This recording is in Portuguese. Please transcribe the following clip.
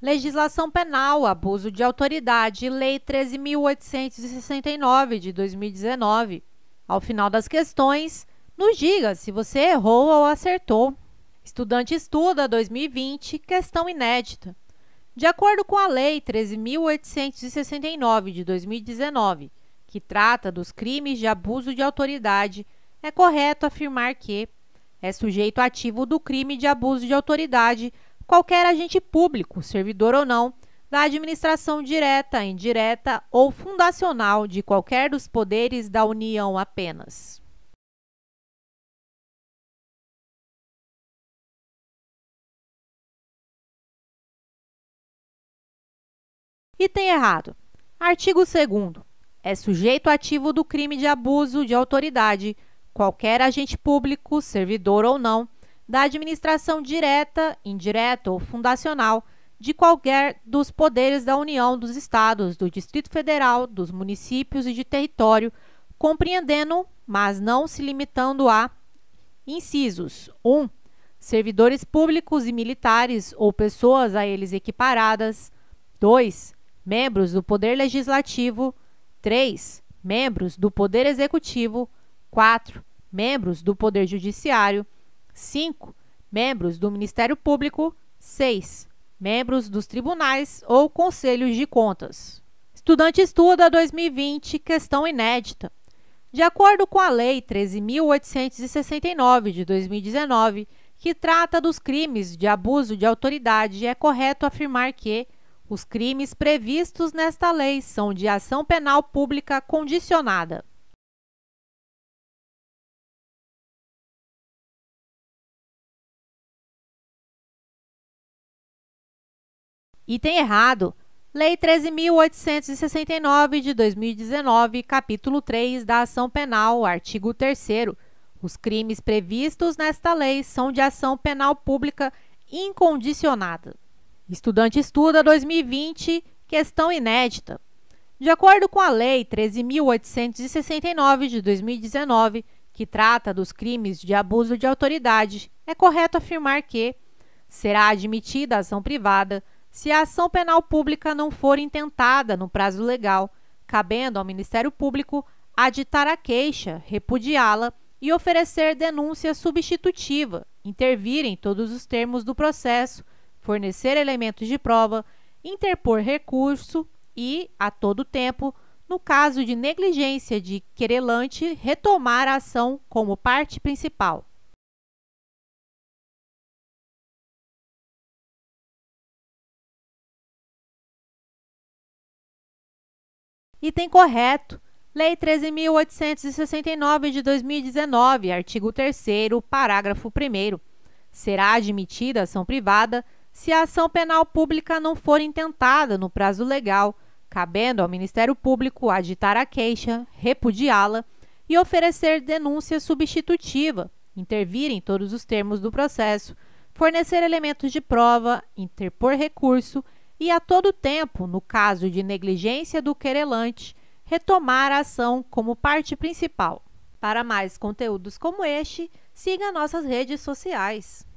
Legislação Penal, Abuso de Autoridade, Lei 13.869 de 2019. Ao final das questões, nos diga se você errou ou acertou. Estudante estuda 2020, questão inédita. De acordo com a Lei 13.869 de 2019, que trata dos crimes de abuso de autoridade, é correto afirmar que é sujeito ativo do crime de abuso de autoridade qualquer agente público, servidor ou não, da administração direta, indireta ou fundacional de qualquer dos poderes da União apenas. Item errado. Artigo 2. É sujeito ativo do crime de abuso de autoridade qualquer agente público, servidor ou não, da administração direta, indireta ou fundacional de qualquer dos poderes da União, dos Estados, do Distrito Federal, dos municípios e de território, compreendendo, mas não se limitando a incisos 1. Um, servidores públicos e militares ou pessoas a eles equiparadas. 2. Membros do Poder Legislativo. 3. Membros do Poder Executivo. 4. Membros do Poder Judiciário. 5. Membros do Ministério Público. 6. Membros dos tribunais ou conselhos de contas. Estudante estuda 2020, questão inédita. De acordo com a Lei 13.869 de 2019, que trata dos crimes de abuso de autoridade, é correto afirmar que os crimes previstos nesta lei são de ação penal pública condicionada. Item errado. Lei 13.869 de 2019, capítulo 3 da Ação Penal, artigo 3. Os crimes previstos nesta lei são de ação penal pública incondicionada. Estudante estuda 2020, questão inédita. De acordo com a Lei 13.869 de 2019, que trata dos crimes de abuso de autoridade, é correto afirmar que será admitida ação privada se a ação penal pública não for intentada no prazo legal, cabendo ao Ministério Público aditar a queixa, repudiá-la e oferecer denúncia substitutiva, intervir em todos os termos do processo, fornecer elementos de prova, interpor recurso e, a todo tempo, no caso de negligência de querelante, retomar a ação como parte principal. Item correto. Lei 13.869 de 2019, artigo 3, parágrafo 1. Será admitida ação privada se a ação penal pública não for intentada no prazo legal, cabendo ao Ministério Público agitar a queixa, repudiá-la e oferecer denúncia substitutiva, intervir em todos os termos do processo, fornecer elementos de prova, interpor recurso e e a todo tempo, no caso de negligência do querelante, retomar a ação como parte principal. Para mais conteúdos como este, siga nossas redes sociais.